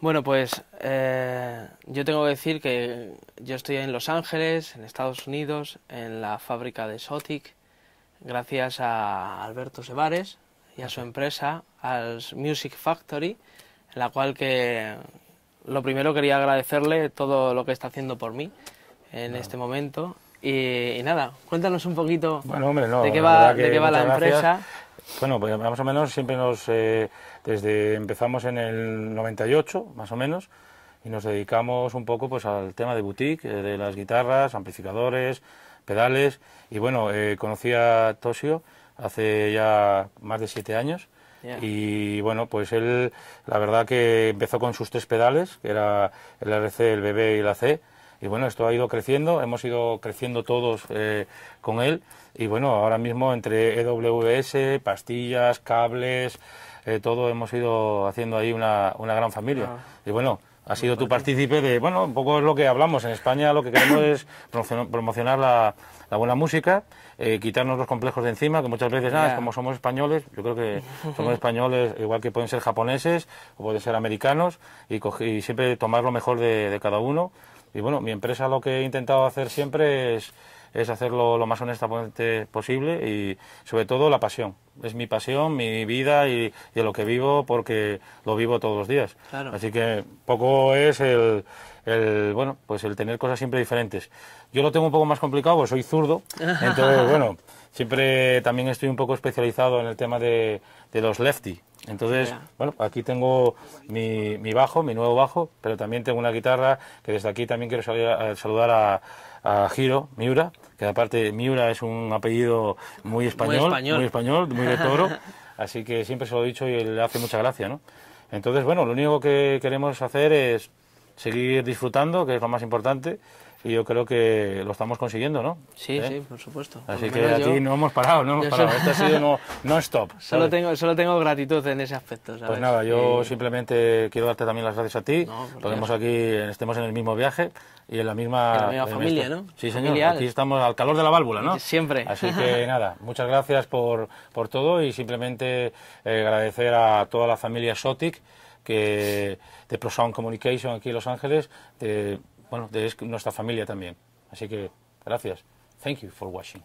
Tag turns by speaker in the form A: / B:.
A: Bueno, pues eh, yo tengo que decir que yo estoy en Los Ángeles, en Estados Unidos, en la fábrica de Sotic, gracias a Alberto Sebares y a su empresa, al Music Factory, en la cual que lo primero quería agradecerle todo lo que está haciendo por mí en este momento. Y, nada, cuéntanos un poquito de qué va, la empresa.
B: Bueno, pues más o menos siempre nos, eh, desde empezamos en el 98, más o menos, y nos dedicamos un poco pues al tema de boutique, eh, de las guitarras, amplificadores, pedales, y bueno, eh, conocí a Tosio hace ya más de siete años, y bueno, pues él, la verdad que empezó con sus tres pedales, que era el RC, el BB y la C, y bueno, esto ha ido creciendo, hemos ido creciendo todos eh, con él. Y bueno, ahora mismo entre EWS, pastillas, cables, eh, todo hemos ido haciendo ahí una, una gran familia. Ah. Y bueno, ha sido tu partícipe de, bueno, un poco es lo que hablamos. En España lo que queremos es promocionar la, buena música, eh, quitarnos los complejos de encima, que muchas veces, nada, como somos españoles, yo creo que somos españoles igual que pueden ser japoneses o pueden ser americanos, y, siempre tomar lo mejor de cada uno. Y bueno, mi empresa lo que he intentado hacer siempre es, es hacerlo lo más honestamente posible y sobre todo la pasión. Es mi pasión, mi vida y, y lo que vivo porque lo vivo todos los días. Así que poco es el, el, bueno, pues el tener cosas siempre diferentes. Yo lo tengo un poco más complicado, porque soy zurdo, entonces bueno, siempre también estoy un poco especializado en el tema de, de los lefty, entonces, bueno, aquí tengo mi, bajo, mi nuevo bajo, pero también tengo una guitarra que desde aquí también quiero saludar a, Giro Miura, que aparte Miura es un apellido muy español, muy español, muy, español, muy de toro, así que siempre se lo he dicho y le hace mucha gracia, ¿no? Entonces, bueno, lo único que queremos hacer es seguir disfrutando, que es lo más importante, y yo creo que lo estamos consiguiendo, ¿no? Sí, ¿Eh? sí, por supuesto. Así que aquí no hemos parado, no hemos parado. Esto ha sido no, stop. Solo
A: tengo, solo tengo gratitud en ese aspecto. Pues ¿sabes? Pues nada, yo
B: simplemente quiero darte también las gracias a ti. No, aquí, estemos en el mismo viaje y en la misma, familia, este. ¿no? Sí, señor. Aquí estamos al calor de la válvula, ¿no? Siempre. Así que nada, muchas gracias por, todo y simplemente eh, agradecer a toda la familia Sotic que de ProSound Communication aquí en Los Ángeles, de eh, bueno, de nuestra familia también. Así que gracias. Thank you for watching.